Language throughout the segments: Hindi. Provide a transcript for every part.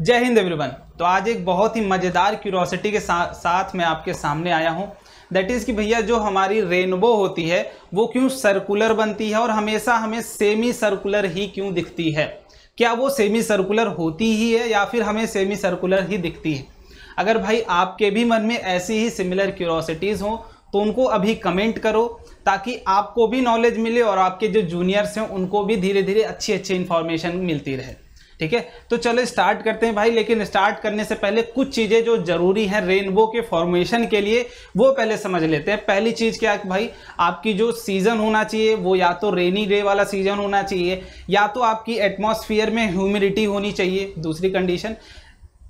जय हिंद एवरीवन तो आज एक बहुत ही मज़ेदार क्यूरोसिटी के सा, साथ मैं आपके सामने आया हूँ दैट इज़ कि भैया जो हमारी रेनबो होती है वो क्यों सर्कुलर बनती है और हमेशा हमें सेमी सर्कुलर ही क्यों दिखती है क्या वो सेमी सर्कुलर होती ही है या फिर हमें सेमी सर्कुलर ही दिखती है अगर भाई आपके भी मन में ऐसी ही सिमिलर क्यूरोसिटीज़ हों तो उनको अभी कमेंट करो ताकि आपको भी नॉलेज मिले और आपके जो जूनियर्स हैं उनको भी धीरे धीरे अच्छी अच्छी इन्फॉर्मेशन मिलती रहे ठीक है तो चलो स्टार्ट करते हैं भाई लेकिन स्टार्ट करने से पहले कुछ चीज़ें जो ज़रूरी हैं रेनबो के फॉर्मेशन के लिए वो पहले समझ लेते हैं पहली चीज़ क्या है भाई आपकी जो सीज़न होना चाहिए वो या तो रेनी डे वाला सीज़न होना चाहिए या तो आपकी एटमोसफियर में ह्यूमिडिटी होनी चाहिए दूसरी कंडीशन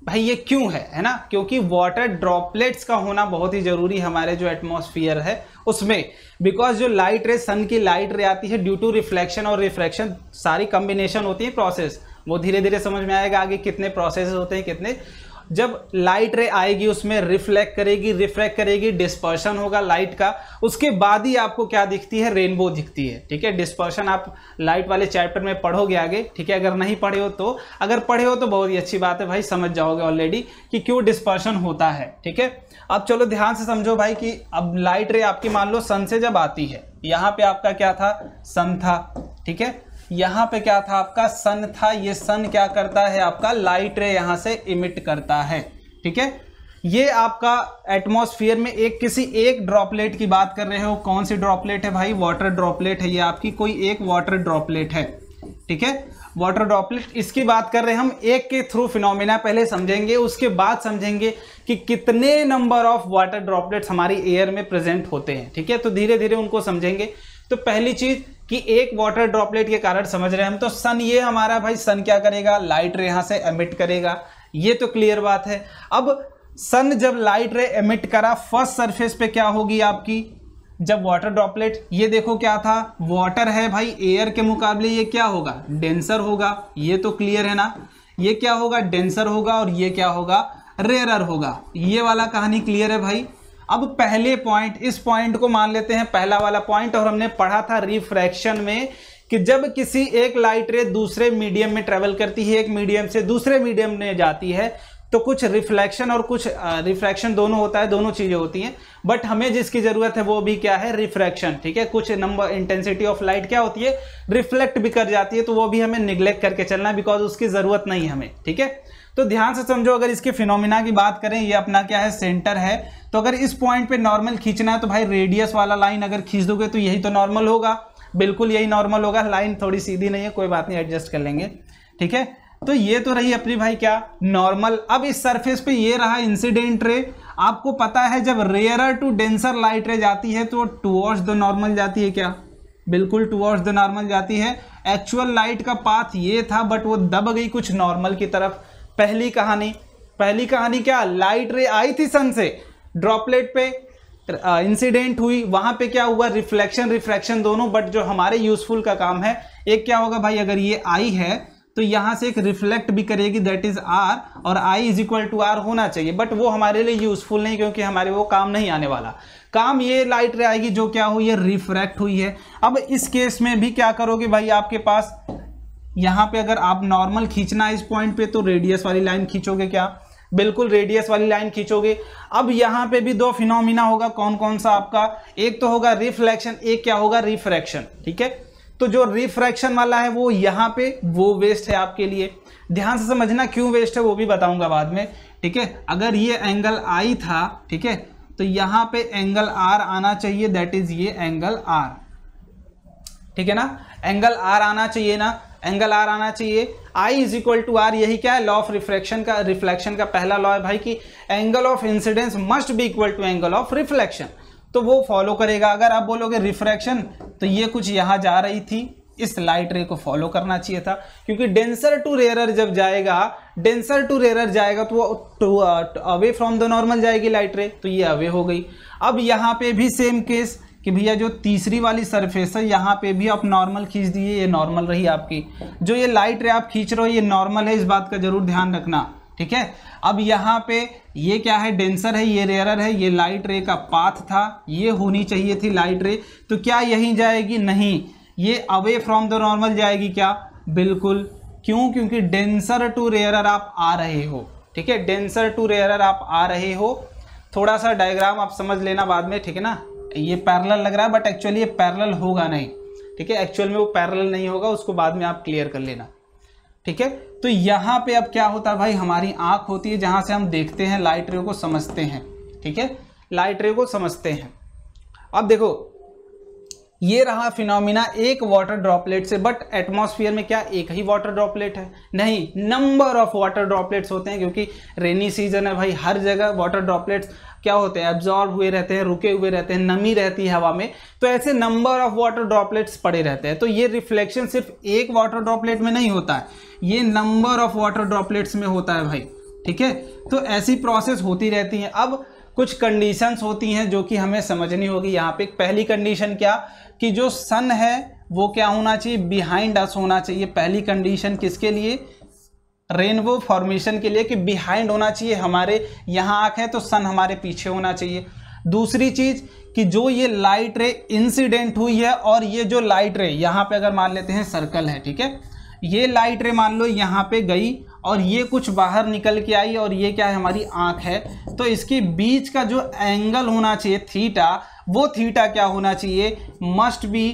भाई ये क्यों है है ना क्योंकि वाटर ड्रॉपलेट्स का होना बहुत ही जरूरी हमारे जो एटमॉस्फेयर है उसमें बिकॉज जो लाइट रे सन की लाइट रे आती है ड्यू टू रिफ्लेक्शन और रिफ्रैक्शन सारी कम्बिनेशन होती है प्रोसेस वो धीरे धीरे समझ में आएगा आगे कितने प्रोसेस होते हैं कितने जब लाइट रे आएगी उसमें रिफ्लेक्ट करेगी रिफ्लेक्ट करेगी डिस्पर्शन होगा लाइट का उसके बाद ही आपको क्या दिखती है रेनबो दिखती है ठीक है डिस्पर्शन आप लाइट वाले चैप्टर में पढ़ोगे आगे ठीक है अगर नहीं पढ़े हो तो अगर पढ़े हो तो बहुत ही अच्छी बात है भाई समझ जाओगे ऑलरेडी कि क्यों डिस्पर्शन होता है ठीक है अब चलो ध्यान से समझो भाई कि अब लाइट रे आपकी मान लो सन से जब आती है यहाँ पे आपका क्या था सन था ठीक है यहाँ पे क्या था आपका सन था ये सन क्या करता है आपका लाइट रे यहाँ से इमिट करता है ठीक है ये आपका एटमॉस्फेयर में एक किसी एक ड्रॉपलेट की बात कर रहे हो कौन सी ड्रॉपलेट है भाई वाटर ड्रॉपलेट है ये आपकी कोई एक वाटर ड्रॉपलेट है ठीक है वाटर ड्रॉपलेट इसकी बात कर रहे हैं हम एक के थ्रू फिनोमिना पहले समझेंगे उसके बाद समझेंगे कि कितने नंबर ऑफ वाटर ड्रॉपलेट्स हमारी एयर में प्रेजेंट होते हैं ठीक है तो धीरे धीरे उनको समझेंगे तो पहली चीज़ कि एक वाटर ड्रॉपलेट के कारण समझ रहे हैं हम तो सन ये हमारा भाई सन क्या करेगा लाइट रे यहां से एमिट करेगा ये तो क्लियर बात है अब सन जब लाइट रे एमिट करा फर्स्ट सरफेस पे क्या होगी आपकी जब वाटर ड्रॉपलेट ये देखो क्या था वाटर है भाई एयर के मुकाबले ये क्या होगा डेंसर होगा ये तो क्लियर है ना ये क्या होगा डेंसर होगा और ये क्या होगा रेयर होगा ये वाला कहानी क्लियर है भाई अब पहले पॉइंट इस पॉइंट को मान लेते हैं पहला वाला पॉइंट और हमने पढ़ा था रिफ्रैक्शन में कि जब किसी एक लाइट रे दूसरे मीडियम में ट्रेवल करती है एक मीडियम से दूसरे मीडियम में जाती है तो कुछ रिफ्लेक्शन और कुछ रिफ्रैक्शन दोनों होता है दोनों चीज़ें होती हैं बट हमें जिसकी ज़रूरत है वो भी क्या है रिफ्रैक्शन ठीक है कुछ नंबर इंटेंसिटी ऑफ लाइट क्या होती है रिफ्लेक्ट भी कर जाती है तो वो भी हमें निग्लेक्ट करके चलना है बिकॉज उसकी ज़रूरत नहीं है हमें ठीक है तो ध्यान से समझो अगर इसके फिनोमिना की बात करें ये अपना क्या है सेंटर है तो अगर इस पॉइंट पे नॉर्मल खींचना है तो भाई रेडियस वाला लाइन अगर खींच दोगे तो यही तो नॉर्मल होगा बिल्कुल यही नॉर्मल होगा लाइन थोड़ी सीधी नहीं है कोई बात नहीं एडजस्ट कर लेंगे ठीक है तो ये तो रही अपनी भाई क्या नॉर्मल अब इस सरफेस पे ये रहा इंसिडेंट रे आपको पता है जब रेयरर टू डेंसर लाइट रे जाती है तो टूवर्ड्स द नॉर्मल जाती है क्या बिल्कुल टूवर्ड्स द नॉर्मल जाती है एक्चुअल लाइट का पाथ ये था बट वो दब गई कुछ नॉर्मल की तरफ पहली कहानी पहली कहानी क्या लाइट रे आई थी सन से ड्रॉपलेट पे इंसिडेंट हुई वहां पे क्या हुआ रिफ्लेक्शन रिफ्रैक्शन दोनों बट जो हमारे यूजफुल का काम है एक क्या होगा भाई अगर ये आई है तो यहाँ से एक रिफ्लेक्ट भी करेगी दैट इज आर और I is equal to R होना चाहिए बट वो हमारे लिए यूजफुल नहीं क्योंकि हमारे वो काम नहीं आने वाला काम ये लाइट रे आएगी जो क्या हुई है रिफ्रैक्ट हुई है अब इस केस में भी क्या करोगे भाई आपके पास यहाँ पे अगर आप नॉर्मल खींचना है इस पॉइंट पे तो रेडियस वाली लाइन खींचोगे क्या बिल्कुल रेडियस वाली लाइन खींचोगे अब यहाँ पे भी दो फिनोमिना होगा कौन कौन सा आपका एक तो होगा रिफ्लेक्शन एक क्या होगा रिफ्रैक्शन ठीक है तो जो रिफ्रैक्शन वाला है वो यहाँ पे वो वेस्ट है आपके लिए ध्यान से समझना क्यों वेस्ट है वो भी बताऊंगा बाद में ठीक है अगर ये एंगल आई था ठीक है तो यहाँ पे एंगल आर आना चाहिए दैट इज ये एंगल आर ठीक है ना एंगल आर आना चाहिए ना एंगल आर आना चाहिए I is equal to R यही क्या है लॉ ऑफ रिफ्लेक्शन का रिफ्लेक्शन का पहला लॉ है भाई कि angle of incidence must be equal to angle of reflection तो वो फॉलो करेगा अगर आप बोलोगे रिफ्रैक्शन तो ये कुछ यहाँ जा रही थी इस लाइट रे को फॉलो करना चाहिए था क्योंकि डेंसर टू रेरर जब जाएगा डेंसर टू रेरर जाएगा तो वो अवे फ्रॉम द नॉर्मल जाएगी लाइट रे तो ये अवे हो गई अब यहाँ पे भी सेम केस कि भैया जो तीसरी वाली सरफेस है यहाँ पे भी आप नॉर्मल खींच दिए ये नॉर्मल रही आपकी जो ये लाइट रे आप खींच रहे हो ये नॉर्मल है इस बात का जरूर ध्यान रखना ठीक है अब यहाँ पे ये क्या है डेंसर है ये रेयरर है ये लाइट रे का पाथ था ये होनी चाहिए थी लाइट रे तो क्या यहीं जाएगी नहीं ये अवे फ्रॉम द नॉर्मल जाएगी क्या बिल्कुल क्यों क्योंकि डेंसर टू रेयरर आप आ रहे हो ठीक है डेंसर टू रेयरर आप आ रहे हो थोड़ा सा डायग्राम आप समझ लेना बाद में ठीक है ना ये पैरल लग रहा है बट एक्चुअली ये पैरल होगा नहीं ठीक है एक्चुअल में वो पैरल नहीं होगा उसको बाद में आप क्लियर कर लेना ठीक है तो यहाँ पे अब क्या होता है भाई हमारी आँख होती है जहाँ से हम देखते हैं लाइट रे को समझते हैं ठीक है लाइट रे को समझते हैं अब देखो ये रहा फिनोमिना एक वाटर ड्रॉपलेट से बट एटमॉस्फेयर में क्या एक ही वाटर ड्रॉपलेट है नहीं नंबर ऑफ वाटर ड्रॉपलेट्स होते हैं क्योंकि रेनी सीजन है भाई हर जगह वाटर ड्रॉपलेट्स क्या होते हैं एब्जॉर्ब हुए रहते हैं रुके हुए रहते हैं नमी रहती है हवा में तो ऐसे नंबर ऑफ वाटर ड्रॉपलेट्स पड़े रहते हैं तो ये रिफ्लेक्शन सिर्फ एक वाटर ड्रॉपलेट में नहीं होता है ये नंबर ऑफ वाटर ड्रॉपलेट्स में होता है भाई ठीक है तो ऐसी प्रोसेस होती रहती है अब कुछ कंडीशंस होती हैं जो कि हमें समझनी होगी यहाँ पे पहली कंडीशन क्या कि जो सन है वो क्या होना चाहिए बिहाइंड अस होना चाहिए पहली कंडीशन किसके लिए रेनबो फॉर्मेशन के लिए कि बिहाइंड होना चाहिए हमारे यहाँ आँख है तो सन हमारे पीछे होना चाहिए दूसरी चीज़ कि जो ये लाइट रे इंसिडेंट हुई है और ये जो लाइट रे यहाँ पे अगर मान लेते हैं सर्कल है ठीक है ये लाइट रे मान लो यहाँ पे गई और ये कुछ बाहर निकल के आई और ये क्या है हमारी आँख है तो इसके बीच का जो एंगल होना चाहिए थीटा वो थीटा क्या होना चाहिए must be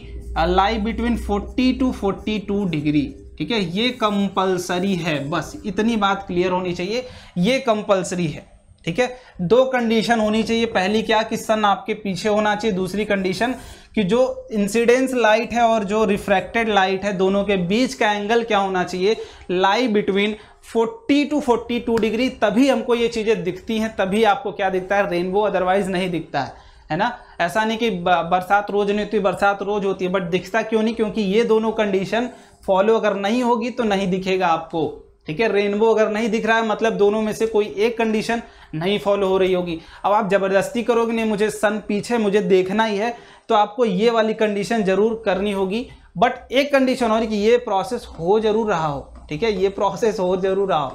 lie between 40 to 42 degree ठीक है ये कंपलसरी है बस इतनी बात क्लियर होनी चाहिए ये कंपलसरी है ठीक है दो कंडीशन होनी चाहिए पहली क्या कि सन आपके पीछे होना चाहिए दूसरी कंडीशन कि जो इंसिडेंस लाइट है और जो रिफ्रैक्टेड लाइट है दोनों के बीच का एंगल क्या होना चाहिए लाई बिटवीन 40 टू 42 डिग्री तभी हमको ये चीज़ें दिखती हैं तभी आपको क्या दिखता है रेनबो अदरवाइज नहीं दिखता है है ना ऐसा नहीं कि बरसात रोज नहीं होती बरसात रोज होती है बट दिखता क्यों नहीं क्योंकि ये दोनों कंडीशन फॉलो अगर नहीं होगी तो नहीं दिखेगा आपको ठीक है रेनबो अगर नहीं दिख रहा है मतलब दोनों में से कोई एक कंडीशन नहीं फॉलो हो रही होगी अब आप ज़बरदस्ती करोगे नहीं मुझे सन पीछे मुझे देखना ही है तो आपको ये वाली कंडीशन ज़रूर करनी होगी बट एक कंडीशन और कि ये प्रोसेस हो जरूर रहा हो ठीक है ये प्रोसेस हो जरूर रहा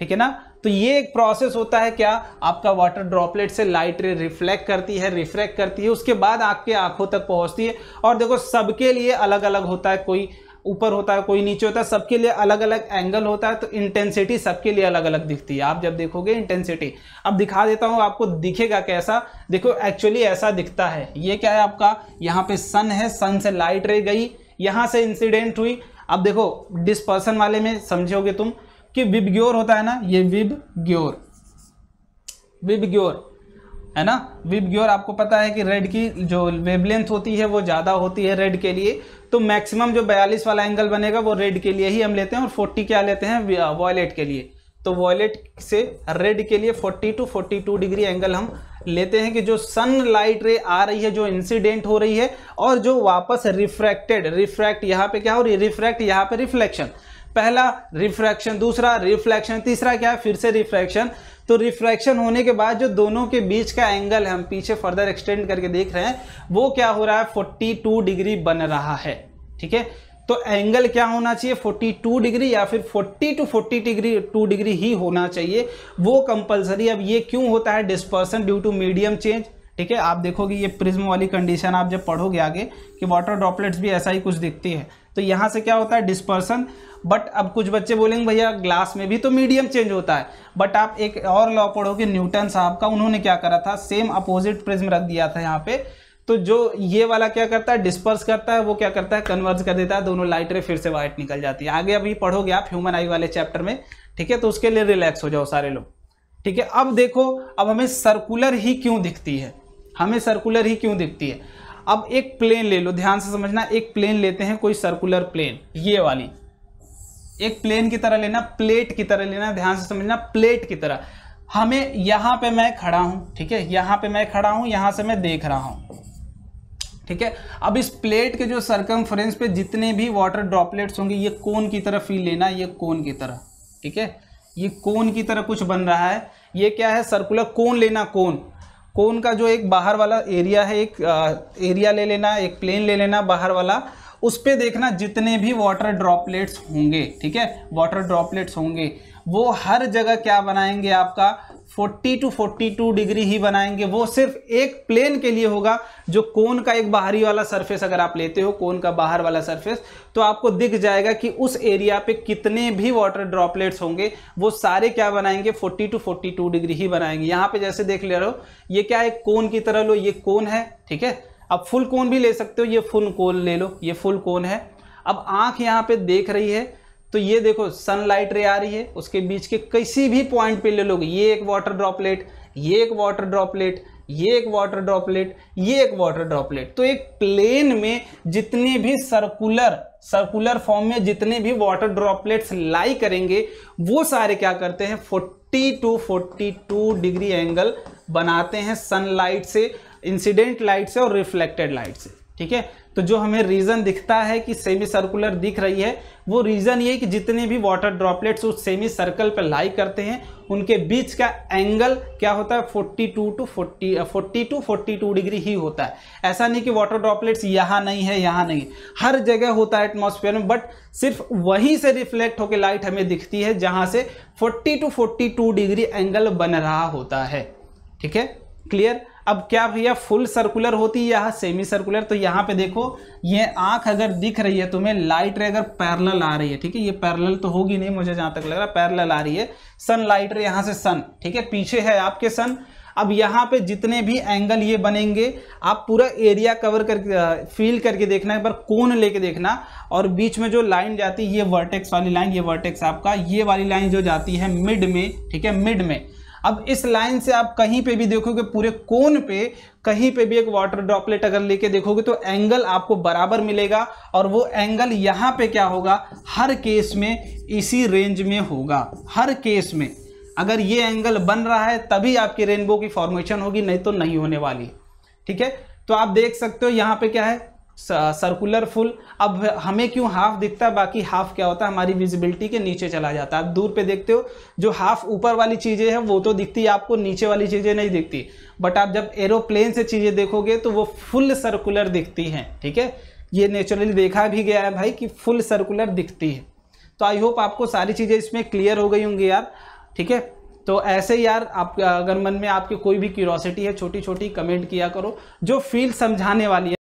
ठीक है ना तो ये एक प्रोसेस होता है क्या आपका वाटर ड्रॉपलेट से लाइट रे रिफ्लेक्ट करती है रिफ्लेक्ट करती है उसके बाद आपके आंखों तक पहुंचती है और देखो सबके लिए अलग अलग होता है कोई ऊपर होता है कोई नीचे होता है सबके लिए अलग अलग एंगल होता है तो इंटेंसिटी सबके लिए अलग अलग दिखती है आप जब देखोगे इंटेंसिटी अब दिखा देता हूँ आपको दिखेगा कैसा देखो एक्चुअली ऐसा दिखता है ये क्या है आपका यहाँ पे सन है सन से लाइट रे गई यहाँ से इंसिडेंट हुई अब देखो डिस्पर्सन वाले में समझोगे तुम कि विबग्योर होता है ना ये विब विब विबग्योर है ना विब ग्योर आपको पता है कि रेड की जो वेबलेंथ होती है वो ज़्यादा होती है रेड के लिए तो मैक्सिमम जो 42 वाला एंगल बनेगा वो रेड के लिए ही हम लेते हैं और 40 क्या लेते हैं वॉयलेट के लिए तो वॉयलेट से रेड के लिए 40 टू 42 डिग्री एंगल हम लेते हैं कि जो सन लाइट रे आ रही है जो इंसिडेंट हो रही है और जो वापस रिफ्रैक्टेड रिफ्रैक्ट यहाँ पे क्या हो रही है रिफ्रैक्ट यहाँ पे रिफ्लेक्शन पहला रिफ्रैक्शन दूसरा रिफ्लेक्शन तीसरा क्या है फिर से रिफ्रैक्शन तो रिफ्रैक्शन होने के बाद जो दोनों के बीच का एंगल है हम पीछे फर्दर एक्सटेंड करके देख रहे हैं वो क्या हो रहा है फोर्टी डिग्री बन रहा है ठीक है तो एंगल क्या होना चाहिए 42 डिग्री या फिर 40 टू 40 डिग्री 2 डिग्री ही होना चाहिए वो कंपलसरी अब ये क्यों होता है dispersion due to medium change ठीक है आप देखोगे ये प्रिज्म वाली कंडीशन आप जब पढ़ोगे आगे कि वाटर ड्रॉपलेट्स भी ऐसा ही कुछ दिखती है तो यहाँ से क्या होता है डिस्पर्सन बट अब कुछ बच्चे बोलेंगे भैया ग्लास में भी तो मीडियम चेंज होता है बट आप एक और लॉ पढ़ोगे न्यूटन साहब का उन्होंने क्या करा था सेम अपोजिट प्रिज्म रख दिया था यहाँ पे तो जो ये वाला क्या करता है डिस्पर्स करता है वो क्या करता है कन्वर्ज कर देता है दोनों लाइट रे फिर से वाइट निकल जाती है आगे अभी पढ़ोगे आप ह्यूमन आई वाले चैप्टर में ठीक है तो उसके लिए रिलैक्स हो जाओ सारे लोग ठीक है अब देखो अब हमें सर्कुलर ही क्यों दिखती है हमें सर्कुलर ही क्यों दिखती है अब एक प्लेन ले लो ध्यान से समझना एक प्लेन लेते हैं कोई सर्कुलर प्लेन ये वाली एक प्लेन की तरह लेना प्लेट की तरह लेना ध्यान से समझना प्लेट की तरह हमें यहां पे मैं खड़ा हूँ ठीक है यहां पे मैं खड़ा हूँ यहां से मैं देख रहा हूँ ठीक है अब इस प्लेट के जो सरकमफ्रेंस पे जितने भी वाटर ड्रॉपलेट्स होंगे ये कोन की तरफ ही लेना ये कोन की तरह ठीक है ये कोन की तरह कुछ बन रहा है ये क्या है सर्कुलर कोन लेना कोन कोन का जो एक बाहर वाला एरिया है एक आ, एरिया ले लेना एक प्लेन ले लेना बाहर वाला उस पर देखना जितने भी वाटर ड्रॉपलेट्स होंगे ठीक है वाटर ड्रॉपलेट्स होंगे वो हर जगह क्या बनाएंगे आपका 40 टू 42 डिग्री ही बनाएंगे वो सिर्फ एक प्लेन के लिए होगा जो कोन का एक बाहरी वाला सरफेस अगर आप लेते हो कोन का बाहर वाला सरफेस तो आपको दिख जाएगा कि उस एरिया पे कितने भी वाटर ड्रॉपलेट्स होंगे वो सारे क्या बनाएंगे 40 टू 42 डिग्री ही बनाएंगे यहाँ पे जैसे देख ले रहे हो ये क्या है कोन की तरह लो ये कोन है ठीक है अब फुल कोन भी ले सकते हो ये फुल कोन ले लो ये फुल कोन है अब आँख यहाँ पे देख रही है तो ये देखो सनलाइट रे आ रही है उसके बीच के किसी भी पॉइंट पे ले लोग ये एक वाटर ड्रॉपलेट ये एक वाटर ड्रॉपलेट ये एक वाटर ड्रॉपलेट ये एक वाटर ड्रॉपलेट तो एक प्लेन में जितने भी सर्कुलर सर्कुलर फॉर्म में जितने भी वाटर ड्रॉपलेट्स लाई करेंगे वो सारे क्या करते हैं 40 टू 42 डिग्री एंगल बनाते हैं सनलाइट से इंसिडेंट लाइट से और रिफ्लेक्टेड लाइट से ठीक है तो जो हमें रीज़न दिखता है कि सेमी सर्कुलर दिख रही है वो रीज़न ये कि जितने भी वाटर ड्रॉपलेट्स उस सेमी सर्कल पर लाई करते हैं उनके बीच का एंगल क्या होता है 42 to 40 forty two forty two degree ही होता है ऐसा नहीं कि वाटर ड्रॉपलेट्स यहाँ नहीं है यहाँ नहीं हर जगह होता है एटमॉस्फेयर में बट सिर्फ वहीं से रिफ्लेक्ट होकर लाइट हमें दिखती है जहाँ से forty two forty degree angle बन रहा होता है ठीक है क्लियर अब क्या भैया फुल सर्कुलर होती है यहाँ सेमी सर्कुलर तो यहाँ पे देखो ये आंख अगर दिख रही है तुम्हें लाइट रे अगर पैरल आ रही है ठीक है ये पैरल तो होगी नहीं मुझे जहाँ तक लग रहा है पैरल आ रही है सन लाइट रे यहाँ से सन ठीक है पीछे है आपके सन अब यहाँ पे जितने भी एंगल ये बनेंगे आप पूरा एरिया कवर करके फील करके देखना एक बार कोन लेके देखना और बीच में जो लाइन जाती है ये वर्टेक्स वाली लाइन ये वर्टेक्स आपका ये वाली लाइन जो जाती है मिड में ठीक है मिड में अब इस लाइन से आप कहीं पे भी देखोगे पूरे कोन पे कहीं पे भी एक वाटर ड्रॉपलेट अगर लेके देखोगे तो एंगल आपको बराबर मिलेगा और वो एंगल यहाँ पे क्या होगा हर केस में इसी रेंज में होगा हर केस में अगर ये एंगल बन रहा है तभी आपकी रेनबो की फॉर्मेशन होगी नहीं तो नहीं होने वाली ठीक है तो आप देख सकते हो यहाँ पे क्या है सर्कुलर फुल अब हमें क्यों हाफ दिखता है बाकी हाफ क्या होता है हमारी विजिबिलिटी के नीचे चला जाता है आप दूर पे देखते हो जो हाफ ऊपर वाली चीज़ें हैं वो तो दिखती है आपको नीचे वाली चीज़ें नहीं दिखती बट आप जब एरोप्लेन से चीज़ें देखोगे तो वो फुल सर्कुलर दिखती हैं ठीक है ये नेचुरली देखा भी गया है भाई कि फुल सर्कुलर दिखती है तो आई होप आपको सारी चीज़ें इसमें क्लियर हो गई होंगी यार ठीक है तो ऐसे यार आप अगर मन में आपकी कोई भी क्यूरोसिटी है छोटी छोटी कमेंट किया करो जो फील समझाने वाली है